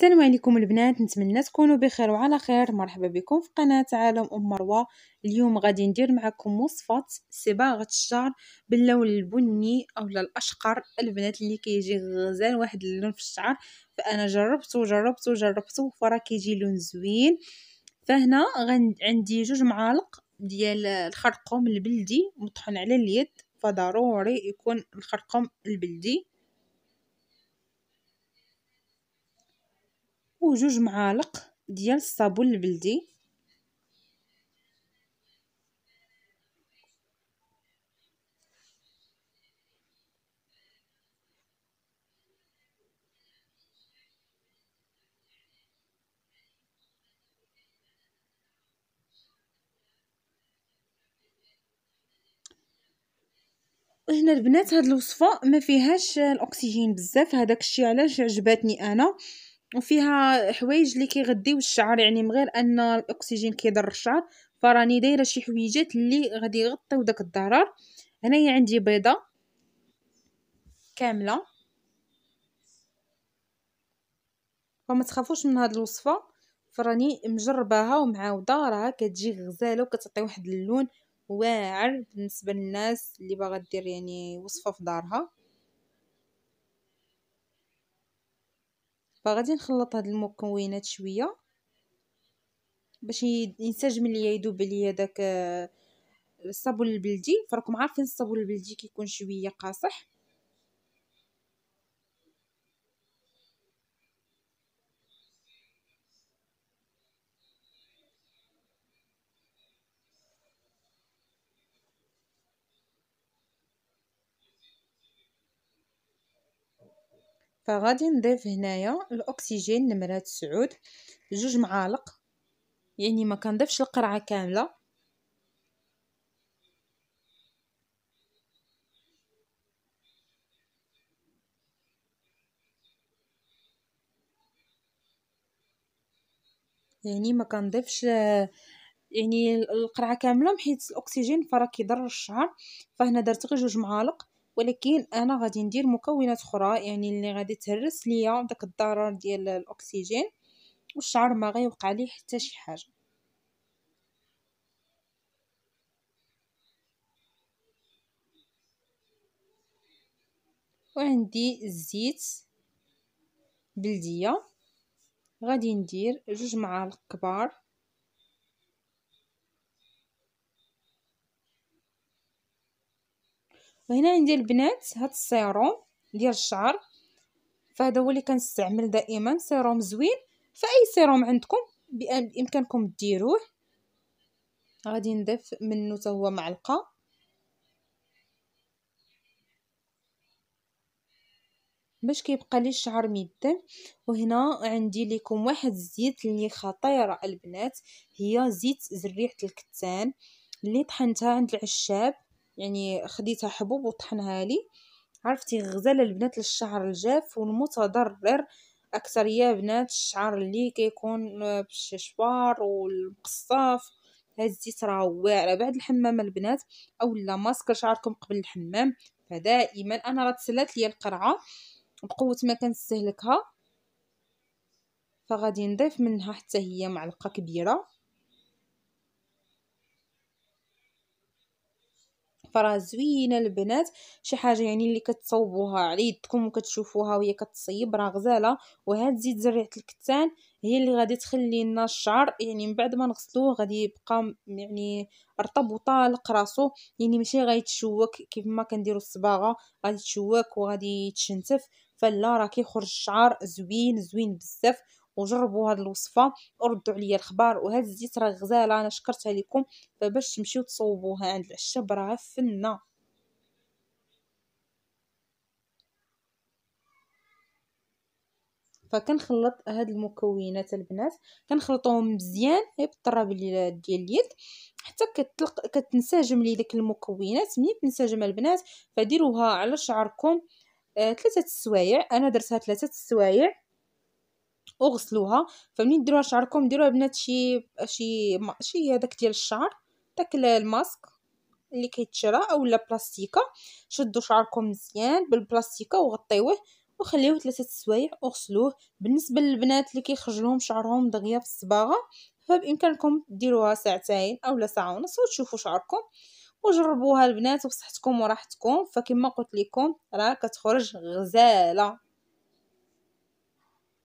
السلام عليكم البنات نتمنى تكونوا بخير وعلى خير مرحبا بكم في قناه عالم ام مروه اليوم غادي ندير معكم وصفه صباغه الشعر باللون البني اولا الاشقر البنات اللي كيجي غزال واحد اللون في الشعر فانا جربته وجربته وجربته فراه كيجي لون زوين فهنا عندي جوج معالق ديال الخرقوم البلدي مطحون على اليد فضروري يكون الخرقوم البلدي وجوج معالق ديال الصابون البلدي هنا البنات هاد الوصفه ما فيهاش الاكسجين بزاف هذاك الشيء علاش عجباتني انا وفيها حوايج اللي كيغديو الشعر يعني من غير ان الاكسجين كيضر الشعر فراني دايره شي حويجات اللي غادي يغطيو داك الضرر هنايا عندي بيضه كامله فما تخافوش من هاد الوصفه فراني مجرباها ومعاوده راها كتجي غزاله وكتعطي واحد اللون واعر بالنسبه للناس اللي باغا دير يعني وصفه في دارها فغادي نخلط هاد المكونات شويه باش ينسجم ليا يذوب ليا داك آه، الصابون البلدي فراكم عارفين الصابون البلدي كيكون شويه قاصح فغادي نضيف هنايا الاكسجين نمره 9 جوج معالق يعني ما كنضيفش القرعه كامله يعني ما كنضيفش يعني القرعه كامله حيت الاكسجين فراه كيضر الشعر فهنا درت غير جوج معالق ولكن انا غادي ندير مكونات اخرى يعني اللي غادي تهرس ليا داك الضرر ديال الاكسجين والشعر ما غيوقع ليه حتى شي حاجه وعندي الزيت بلديه غادي ندير جوج معالق كبار وهنا عندي البنات هاد السيروم ديال الشعر فهذا هو اللي كنستعمل دائما سيروم زوين فاي سيروم عندكم بامكانكم ديروه غادي نضيف منه حتى هو معلقه باش كيبقى لي الشعر ميدان وهنا عندي لكم واحد الزيت اللي خطيره البنات هي زيت زريعه الكتان اللي طحنتها عند العشاب يعني خديتها حبوب وطحنها لي عرفتي غزاله البنات للشعر الجاف والمتضرر اكثر يا بنات الشعر اللي كيكون بالششوار والمقصاف هزيت الزيت راه واعره بعد الحمام البنات اولا ماسك شعركم قبل الحمام فدائما انا راه تسلات لي القرعه بقوه ما كنستهلكها فغادي نضيف منها حتى هي معلقه كبيره فراه زوينه البنات شي حاجه يعني اللي كتصوبوها على يدكم وكتشوفوها وهي كتصيب راه غزاله وهاد زيت زريعه الكتان هي اللي غادي تخلي لنا الشعر يعني من بعد ما نغسلوه غادي يبقى يعني رطب وطالق راسو يعني ماشي غيتشوك كيف ما كنديروا الصباغه غادي تشوك وغادي يتشنتف فلا راه كيخرج الشعر زوين زوين بزاف وجربوا هاد الوصفه وردوا عليا الخبار وهاد الزيت راه غزاله انا شكرتها لكم فباش تمشيو تصوبوها عند العشاب راه فنه فكنخلط هاد المكونات البنات كنخلطوهم مزيان غير بالطراب ديال اليد حتى كتلق كتنسجم لي داك المكونات ملي تنسجم البنات فديروها على شعركم ثلاثه آه السوايع انا درتها ثلاثه السوايع وغسلوها فمنين ديروها شعركم ديروها البنات شي شي شي هذاك ديال الشعر داك الماسك اللي كيتشرى اولا بلاستيكه شدوا شعركم مزيان بالبلاستيكه وغطيوه وخليوه ثلاثه السوايع وغسلوه بالنسبه للبنات اللي كيخرجلهم شعرهم دغيا في الصباغه فبامكانكم ديروها ساعتين اولا ساعه ونص وتشوفوا شعركم وجربوها البنات وبصحتكم وراحتكم فكما قلت لكم راه كتخرج غزاله